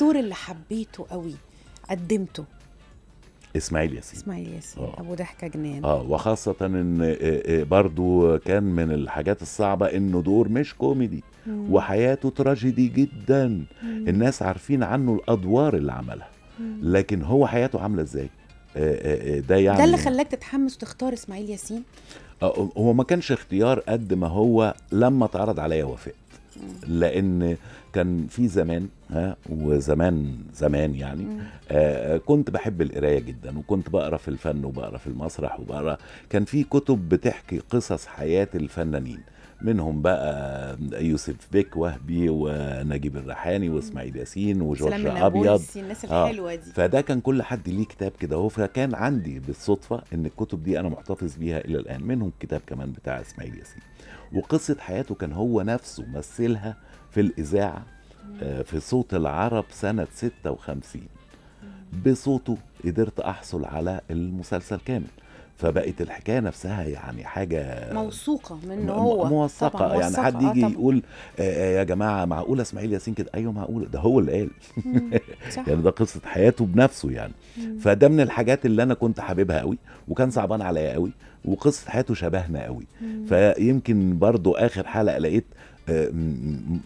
الدور اللي حبيته قوي قدمته اسماعيل ياسين اسماعيل ياسين آه. ابو ضحكه جنان اه وخاصه ان آه، آه، برضو كان من الحاجات الصعبه انه دور مش كوميدي مم. وحياته تراجيدي جدا مم. الناس عارفين عنه الادوار اللي عملها مم. لكن هو حياته عامله ازاي آه، ده يعني ده اللي خلاك تتحمس وتختار اسماعيل ياسين هو ما كانش اختيار قد ما هو لما اتعرض عليا وافقت لان كان في زمان ها وزمان زمان يعني آه،, آه كنت بحب القرايه جدا وكنت بقرا في الفن وبقرا في المسرح وبقرا كان في كتب بتحكي قصص حياه الفنانين منهم بقى يوسف بيك وهبي ونجيب الريحاني واسماعيل ياسين وجورج ابيض الناس الحلوه دي آه. فده كان كل حد ليه كتاب كده هو فكان عندي بالصدفه ان الكتب دي انا محتفظ بيها الى الان منهم كتاب كمان بتاع اسماعيل ياسين وقصه حياته كان هو نفسه مثلها في الاذاعه آه، في صوت العرب سنه 56 بصوته قدرت احصل على المسلسل كامل فبقت الحكايه نفسها يعني حاجه موثوقه من هو موثقه طبعًا يعني حد يجي آه، طبعًا. يقول آه, آه، يا جماعه معقوله اسماعيل ياسين كده ايوه معقوله ده هو اللي قال يعني ده قصه حياته بنفسه يعني فده من الحاجات اللي انا كنت حاببها قوي وكان صعبان عليا قوي وقصه حياته شبهنا قوي فيمكن برضو اخر حلقه لقيت آه،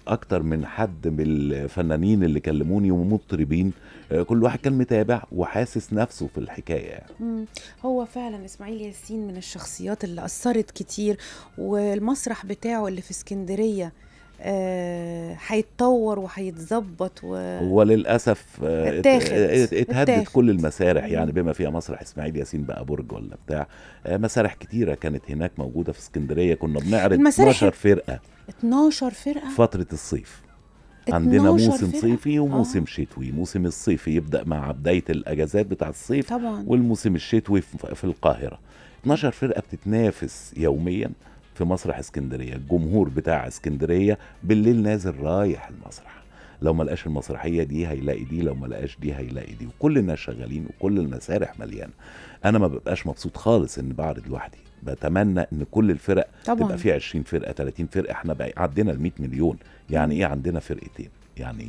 اكتر من حد من الفنانين اللي كلموني ومطربين آه، كل واحد كان متابع وحاسس نفسه في الحكايه يعني. هو فعلا اسماعيل ياسين من الشخصيات اللي اثرت كتير والمسرح بتاعه اللي في اسكندريه آه، هيتطور وهيتظبط و هو للاسف آه، اه، اتهدت كل المسارح يعني بما فيها مسرح اسماعيل ياسين بقى برج ولا بتاع مسارح كتيره كانت هناك موجوده في اسكندريه كنا بنعرض 12 فرقه 12 فرقه فتره الصيف عندنا موسم فرقة. صيفي وموسم آه. شتوي موسم الصيفي يبدا مع بدايه الاجازات بتاع الصيف طبعا. والموسم الشتوي في القاهره 12 فرقه بتتنافس يوميا في مسرح اسكندريه الجمهور بتاع اسكندريه بالليل نازل رايح المسرح لو ما لقاش المسرحيه دي هيلاقي دي لو ما لقاش دي هيلاقي دي وكل الناس شغالين وكل المسارح مليانه انا ما ببقاش مبسوط خالص ان بعرض لوحدي بتمنى ان كل الفرق طبعا. تبقى في 20 فرقه 30 فرقه احنا بقى عندنا ال 100 مليون يعني ايه عندنا فرقتين يعني